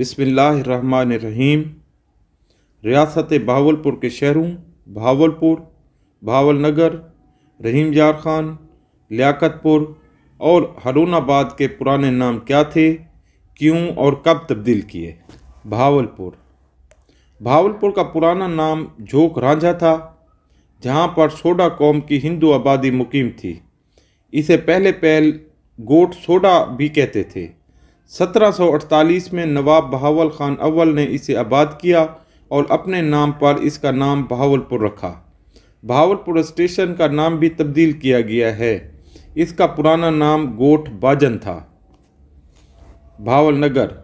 बिसमीम रियासत भावलपुर के शहरों भावल नगर रहीम जार खान लियाकतपुर और हरूनाबाद के पुराने नाम क्या थे क्यों और कब तब्दील किए भावलपुर भावलपुर का पुराना नाम झोंक रांझा था जहाँ पर सोडा कौम की हिंदू आबादी मुकीम थी इसे पहले पहल गोट सोडा भी कहते थे 1748 में नवाब बहावल खान अव्वल ने इसे आबाद किया और अपने नाम पर इसका नाम बहावलपुर रखा बहावलपुर स्टेशन का नाम भी तब्दील किया गया है इसका पुराना नाम गोठ बाजन था भावल नगर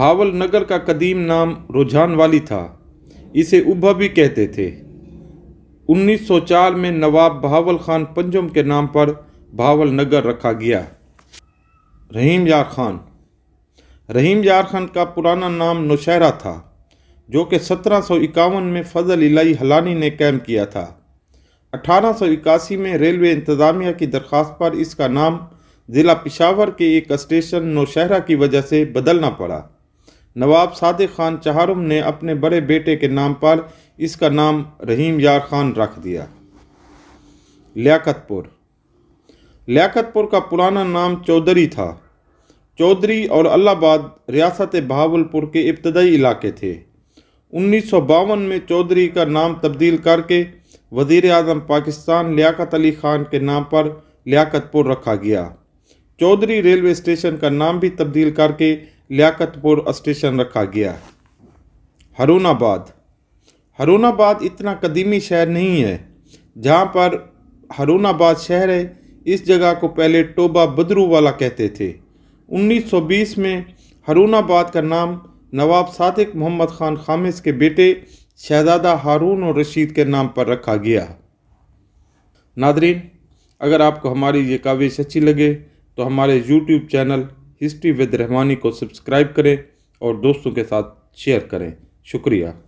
भावल नगर का कदीम नाम रुझान वाली था इसे उभा भी कहते थे 1904 में नवाब बहावल खान पंजम के नाम पर भावल नगर रखा गया रहीम यार खान रहीम यार खान का पुराना नाम नौशहरा था जो कि सत्रह में फजल इलाई हलानी ने कैम किया था अठारह में रेलवे इंतज़ामिया की दरख्वास्त पर इसका नाम ज़िला पिशावर के एक स्टेशन नौशहरा की वजह से बदलना पड़ा नवाब साद खान चाहरुम ने अपने बड़े बेटे के नाम पर इसका नाम रहीम यार खान रख दिया लियाकतपुर लियाकतपुर का पुराना नाम चौधरी था चौधरी और अल्लाहबाद रियासत बहावलपुर के इब्तदाई इलाके थे उन्नीस में चौधरी का नाम तब्दील करके वज़ी अजम पाकिस्तान लियाकत अली ख़ान के नाम पर लियाकतपुर रखा गया चौधरी रेलवे स्टेशन का नाम भी तब्दील करके लियाकतपुर स्टेशन रखा गया हरूनाबाद हरूनाबाद इतना कदीमी शहर नहीं है जहाँ पर हरूनाबाद शहर है इस जगह को पहले टोबा बदरू वाला कहते थे 1920 में हरूनाबाद का नाम नवाब सादिक मोहम्मद खान खामिस के बेटे शहजादा हारून और रशीद के नाम पर रखा गया नादरीन अगर आपको हमारी ये काविश अच्छी लगे तो हमारे YouTube channel history with Rahmani को सब्सक्राइब करें और दोस्तों के साथ शेयर करें शुक्रिया